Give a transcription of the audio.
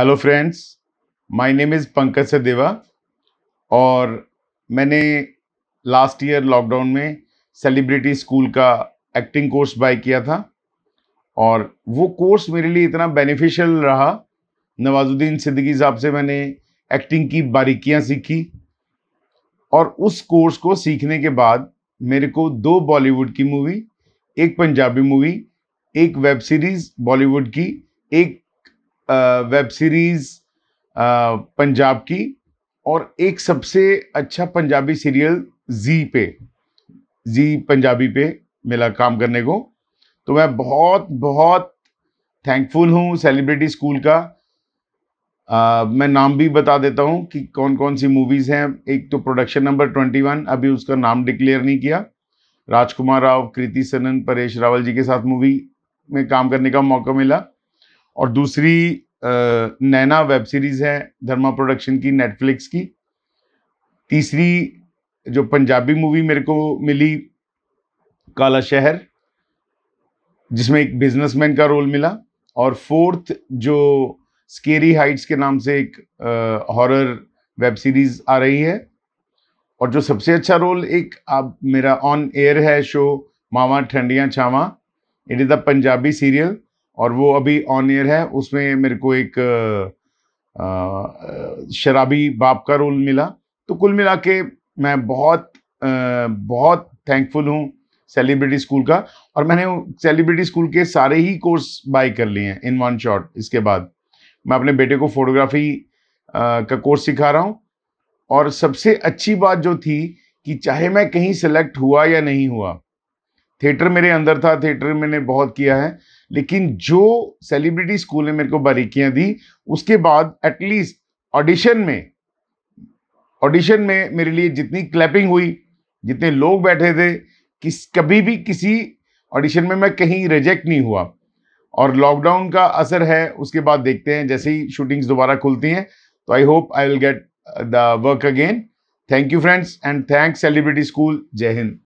hello friends my name is Pankaj Sadeva और मैंने last year lockdown में सेलिब्रिटी स्कूल का एक्टिंग कोर्स बाय किया था और वो कोर्स मेरे लिए इतना बेनिफिशियल रहा नवाजुद्दीन सिद्दीकी साहब से मैंने एक्टिंग की बारीकियां सीखी और उस कोर्स को सीखने के बाद मेरे को दो बॉलीवुड की मूवी एक पंजाबी मूवी एक वेब सीरीज़ बॉलीवुड की एक वेब सीरीज पंजाब की और एक सबसे अच्छा पंजाबी सीरियल जी पे जी पंजाबी पे मिला काम करने को तो मैं बहुत बहुत थैंकफुल हूँ सेलिब्रिटी स्कूल का आ, मैं नाम भी बता देता हूँ कि कौन कौन सी मूवीज़ हैं एक तो प्रोडक्शन नंबर ट्वेंटी वन अभी उसका नाम डिक्लेयर नहीं किया राजकुमार राव कृति सनन परेश रावल जी के साथ मूवी में काम करने का मौका मिला और दूसरी नैना वेब सीरीज़ है धर्मा प्रोडक्शन की नेटफ्लिक्स की तीसरी जो पंजाबी मूवी मेरे को मिली काला शहर जिसमें एक बिजनेसमैन का रोल मिला और फोर्थ जो स्केरी हाइट्स के नाम से एक हॉरर वेब सीरीज़ आ रही है और जो सबसे अच्छा रोल एक अब मेरा ऑन एयर है show Mama Thandiyan Chhawan it is the Punjabi serial और वो अभी ऑन ईयर है उसमें मेरे को एक शराबी बाप का रोल मिला तो कुल मिला के मैं बहुत आ, बहुत थैंकफुल हूँ सेलिब्रिटी स्कूल का और मैंने सेलिब्रिटी स्कूल के सारे ही कोर्स बाय कर लिए हैं इन वन शॉट इसके बाद मैं अपने बेटे को फोटोग्राफी का कोर्स सिखा रहा हूँ और सबसे अच्छी बात जो थी कि चाहे मैं कहीं सेलेक्ट हुआ या नहीं हुआ थिएटर मेरे अंदर था थिएटर मैंने बहुत किया है लेकिन जो सेलिब्रिटी स्कूल ने मेरे को बारीकियां दी उसके बाद एटलीस्ट ऑडिशन में ऑडिशन में मेरे लिए जितनी क्लैपिंग हुई जितने लोग बैठे थे किस कभी भी किसी ऑडिशन में मैं कहीं रिजेक्ट नहीं हुआ और लॉकडाउन का असर है उसके बाद देखते हैं जैसे ही शूटिंग्स दोबारा खुलती हैं तो I hope I will get the work again thank you friends and thanks celebrity school जय हिंद